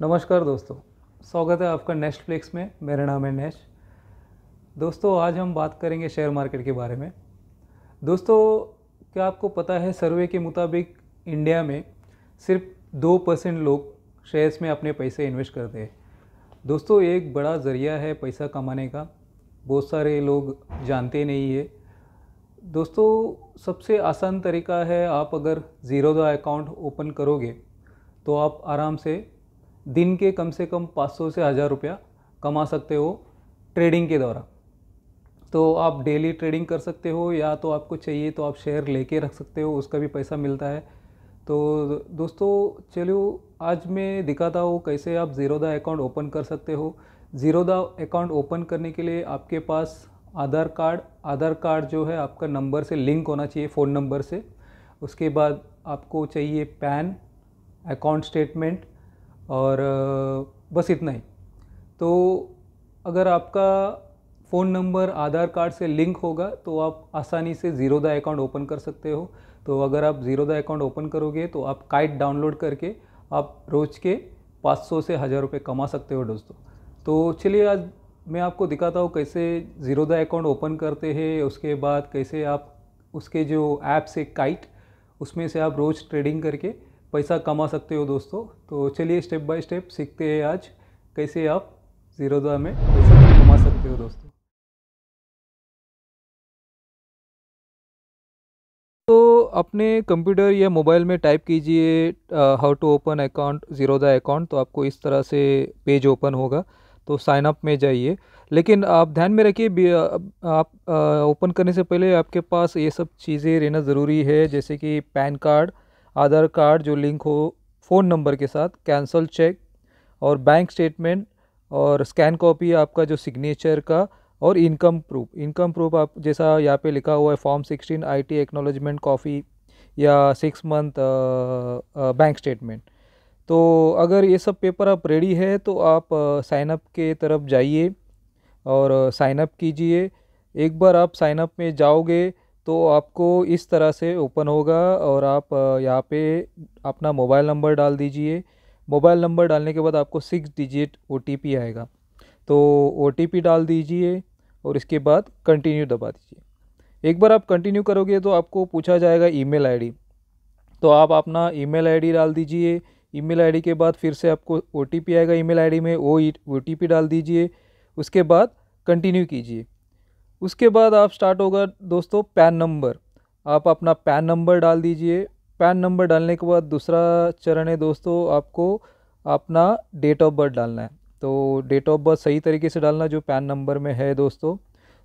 नमस्कार दोस्तों स्वागत है आपका नेस्ट फ्लिक्स में मेरा नाम है नेश दोस्तों आज हम बात करेंगे शेयर मार्केट के बारे में दोस्तों क्या आपको पता है सर्वे के मुताबिक इंडिया में सिर्फ दो परसेंट लोग शेयर्स में अपने पैसे इन्वेस्ट करते हैं दोस्तों एक बड़ा ज़रिया है पैसा कमाने का बहुत सारे लोग जानते नहीं है दोस्तों सबसे आसान तरीका है आप अगर ज़ीरो अकाउंट ओपन करोगे तो आप आराम से दिन के कम से कम 500 से हज़ार रुपया कमा सकते हो ट्रेडिंग के द्वारा तो आप डेली ट्रेडिंग कर सकते हो या तो आपको चाहिए तो आप शेयर लेके रख सकते हो उसका भी पैसा मिलता है तो दोस्तों चलो आज मैं दिखाता हूँ कैसे आप ज़ीरोदा अकाउंट ओपन कर सकते हो ज़ीरोदा अकाउंट ओपन करने के लिए आपके पास आधार कार्ड आधार कार्ड जो है आपका नंबर से लिंक होना चाहिए फ़ोन नंबर से उसके बाद आपको चाहिए पैन अकाउंट स्टेटमेंट और बस इतना ही तो अगर आपका फ़ोन नंबर आधार कार्ड से लिंक होगा तो आप आसानी से ज़ीरो द अकाउंट ओपन कर सकते हो तो अगर आप ज़ीरो द अकाउंट ओपन करोगे तो आप काइट डाउनलोड करके आप रोज़ के 500 से हज़ार रुपये कमा सकते हो दोस्तों तो चलिए आज मैं आपको दिखाता हूँ कैसे द अकाउंट ओपन करते हैं उसके बाद कैसे आप उसके जो ऐप्स है काइट उसमें से आप रोज़ ट्रेडिंग करके पैसा कमा सकते हो दोस्तों तो चलिए स्टेप बाय स्टेप सीखते हैं आज कैसे आप जीरोधा में पैसा कमा सकते हो दोस्तों तो अपने कंप्यूटर या मोबाइल में टाइप कीजिए how to open account zero account तो आपको इस तरह से पेज ओपन होगा तो साइन अप में जाइए लेकिन आप ध्यान में रखिए आप ओपन करने से पहले आपके पास ये सब चीज़ें रहना ज़रूरी है जैसे कि पैन कार्ड आधार कार्ड जो लिंक हो फ़ोन नंबर के साथ कैंसल चेक और बैंक स्टेटमेंट और स्कैन कॉपी आपका जो सिग्नेचर का और इनकम प्रूफ इनकम प्रूफ आप जैसा यहाँ पे लिखा हुआ है form sixteen I T acknowledgement copy या सिक्स मंथ बैंक स्टेटमेंट तो अगर ये सब पेपर आप रेडी है तो आप साइनअप के तरफ जाइए और साइनअप कीजिए एक बार आप साइनअप में जाओगे तो आपको इस तरह से ओपन होगा और आप यहाँ पे अपना मोबाइल नंबर डाल दीजिए मोबाइल नंबर डालने के बाद आपको सिक्स डिजिट ओ आएगा तो ओ डाल दीजिए और इसके बाद कंटिन्यू दबा दीजिए एक बार आप कंटिन्यू करोगे तो आपको पूछा जाएगा ईमेल आईडी तो आप अपना ईमेल आईडी डाल दीजिए ईमेल आईडी के बाद फिर से आपको ओ आएगा ईमेल आईडी में वो ओ डाल दीजिए उसके बाद कंटिन्यू कीजिए उसके बाद आप स्टार्ट होगा दोस्तों पैन नंबर आप अपना पैन नंबर डाल दीजिए पैन नंबर डालने के बाद दूसरा चरण है दोस्तों आपको अपना डेट ऑफ बर्थ डालना है तो डेट ऑफ बर्थ सही तरीके से डालना जो पैन नंबर में है दोस्तों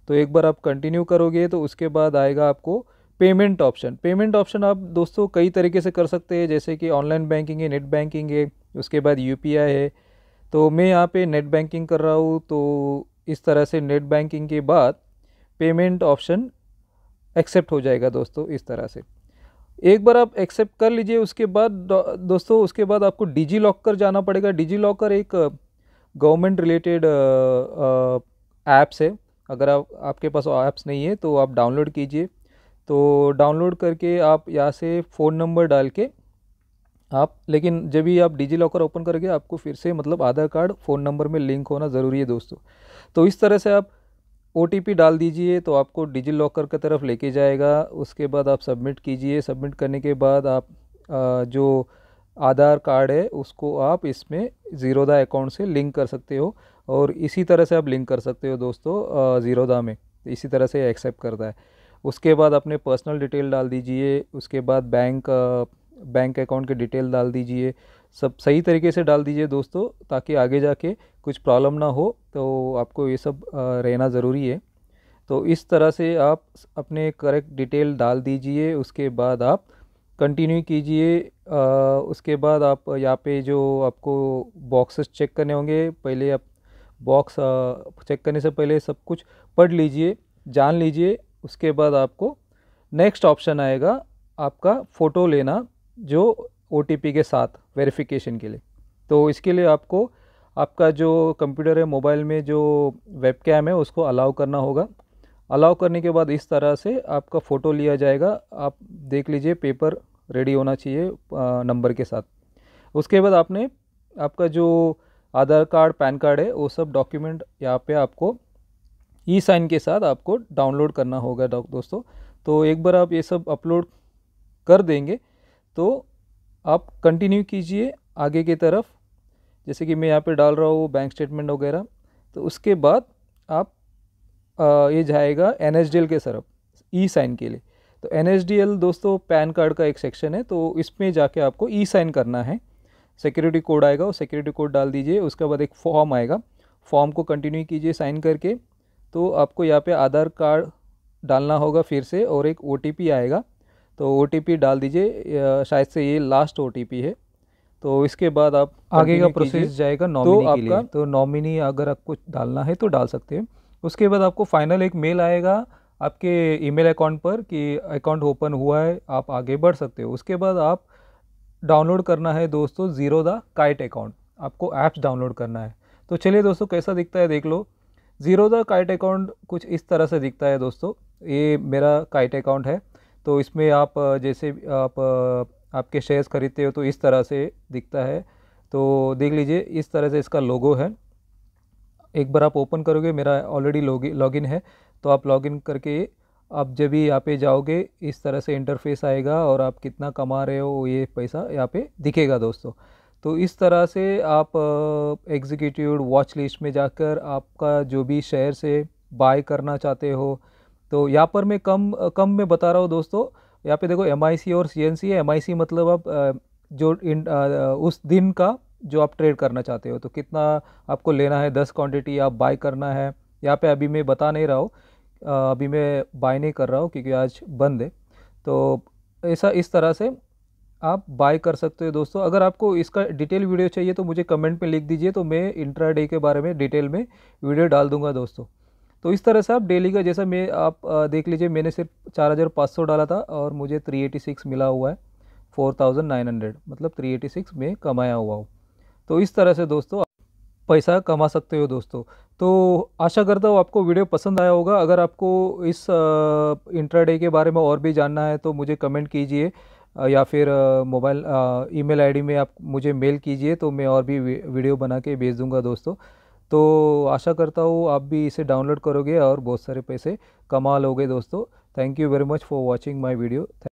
तो एक बार आप कंटिन्यू करोगे तो उसके बाद आएगा आपको पेमेंट ऑप्शन पेमेंट ऑप्शन आप दोस्तों कई तरीके से कर सकते हैं जैसे कि ऑनलाइन बैंकिंग है नेट बैंकिंग है उसके बाद यू है तो मैं यहाँ पर नेट बैंकिंग कर रहा हूँ तो इस तरह से नेट बैंकिंग के बाद पेमेंट ऑप्शन एक्सेप्ट हो जाएगा दोस्तों इस तरह से एक बार आप एक्सेप्ट कर लीजिए उसके बाद दोस्तों उसके बाद आपको डिजी लॉकर जाना पड़ेगा डिजी लॉकर एक गवर्नमेंट रिलेटेड ऐप्स है अगर आप आपके पास ऐप्स नहीं है तो आप डाउनलोड कीजिए तो डाउनलोड करके आप यहाँ से फ़ोन नंबर डाल के आप लेकिन जब भी आप डिजी लॉकर ओपन करके आपको फिर से मतलब आधार कार्ड फ़ोन नंबर में लिंक होना ज़रूरी है दोस्तों तो इस तरह से आप ओ डाल दीजिए तो आपको डिजी लॉकर की तरफ लेके जाएगा उसके बाद आप सबमिट कीजिए सबमिट करने के बाद आप आ, जो आधार कार्ड है उसको आप इसमें ज़ीरोदा अकाउंट से लिंक कर सकते हो और इसी तरह से आप लिंक कर सकते हो दोस्तों ज़ीरोदा में इसी तरह से एक्सेप्ट करता है उसके बाद अपने पर्सनल डिटेल डाल दीजिए उसके बाद बैंक बैंक अकाउंट की डिटेल डाल दीजिए सब सही तरीके से डाल दीजिए दोस्तों ताकि आगे जाके कुछ प्रॉब्लम ना हो तो आपको ये सब रहना ज़रूरी है तो इस तरह से आप अपने करेक्ट डिटेल डाल दीजिए उसके बाद आप कंटिन्यू कीजिए उसके बाद आप यहाँ पे जो आपको बॉक्सेस चेक करने होंगे पहले आप बॉक्स चेक करने से पहले सब कुछ पढ़ लीजिए जान लीजिए उसके बाद आपको नेक्स्ट ऑप्शन आएगा आपका फ़ोटो लेना जो ओ के साथ वेरिफिकेशन के लिए तो इसके लिए आपको आपका जो कंप्यूटर है मोबाइल में जो वेब है उसको अलाउ करना होगा अलाउ करने के बाद इस तरह से आपका फ़ोटो लिया जाएगा आप देख लीजिए पेपर रेडी होना चाहिए नंबर के साथ उसके बाद आपने आपका जो आधार कार्ड पैन कार्ड है वो सब डॉक्यूमेंट यहाँ पे आपको ई साइन के साथ आपको डाउनलोड करना होगा दोस्तों तो एक बार आप ये सब अपलोड कर देंगे तो आप कंटिन्यू कीजिए आगे की तरफ जैसे कि मैं यहाँ पे डाल रहा हूँ बैंक स्टेटमेंट वगैरह तो उसके बाद आप आ, ये जाएगा एन के तरफ ई साइन के लिए तो एन दोस्तों पैन कार्ड का एक सेक्शन है तो इसमें जाके आपको ई साइन करना है सिक्योरिटी कोड आएगा वो सिक्योरिटी कोड डाल दीजिए उसके बाद एक फॉर्म आएगा फॉर्म को कंटिन्यू कीजिए साइन करके तो आपको यहाँ पे आधार कार्ड डालना होगा फिर से और एक ओ आएगा तो ओ डाल दीजिए शायद से ये लास्ट ओ है तो इसके बाद आप आगे का प्रोसेस जाएगा नॉमिनी तो के लिए तो नॉमिनी अगर आपको डालना है तो डाल सकते हैं उसके बाद आपको फाइनल एक मेल आएगा आपके ईमेल अकाउंट पर कि अकाउंट ओपन हुआ है आप आगे बढ़ सकते हो उसके बाद आप डाउनलोड करना है दोस्तों ज़ीरो द काइट अकाउंट आपको ऐप्स डाउनलोड करना है तो चलिए दोस्तों कैसा दिखता है देख लो ज़ीरो द काइट अकाउंट कुछ इस तरह से दिखता है दोस्तों ये मेरा काइट अकाउंट है तो इसमें आप जैसे आप आपके शेयर्स खरीदते हो तो इस तरह से दिखता है तो देख लीजिए इस तरह से इसका लोगो है एक बार आप ओपन करोगे मेरा ऑलरेडी लॉगिन है तो आप लॉगिन करके आप जब भी यहाँ पे जाओगे इस तरह से इंटरफेस आएगा और आप कितना कमा रहे हो ये पैसा यहाँ पे दिखेगा दोस्तों तो इस तरह से आप एग्जीक्यूटिव वॉच लिस्ट में जाकर आपका जो भी शेयर से बाय करना चाहते हो तो यहाँ पर मैं कम कम में बता रहा हूँ दोस्तों यहाँ पे देखो एम और सी एन सी एम मतलब आप जो इन उस दिन का जो आप ट्रेड करना चाहते हो तो कितना आपको लेना है दस क्वांटिटी आप बाय करना है यहाँ पे अभी मैं बता नहीं रहा हूँ अभी मैं बाय नहीं कर रहा हूँ क्योंकि आज बंद है तो ऐसा इस तरह से आप बाय कर सकते हो दोस्तों अगर आपको इसका डिटेल वीडियो चाहिए तो मुझे कमेंट में लिख दीजिए तो मैं इंट्रा डे के बारे में डिटेल में वीडियो डाल दूँगा दोस्तों तो इस तरह से आप डेली का जैसा मैं आप देख लीजिए मैंने सिर्फ चार हज़ार पाँच सौ डाला था और मुझे थ्री एटी सिक्स मिला हुआ है फोर थाउजेंड नाइन हंड्रेड मतलब थ्री एटी सिक्स में कमाया हुआ हूँ तो इस तरह से दोस्तों पैसा कमा सकते हो दोस्तों तो आशा करता हूँ आपको वीडियो पसंद आया होगा अगर आपको इस इंट्राडे के बारे में और भी जानना है तो मुझे कमेंट कीजिए या फिर मोबाइल ईमेल आईडी में आप मुझे मेल कीजिए तो मैं और भी वीडियो बना के भेज दूँगा दोस्तों तो आशा करता हूँ आप भी इसे डाउनलोड करोगे और बहुत सारे पैसे कमा लोगे दोस्तों thank you very much for watching my video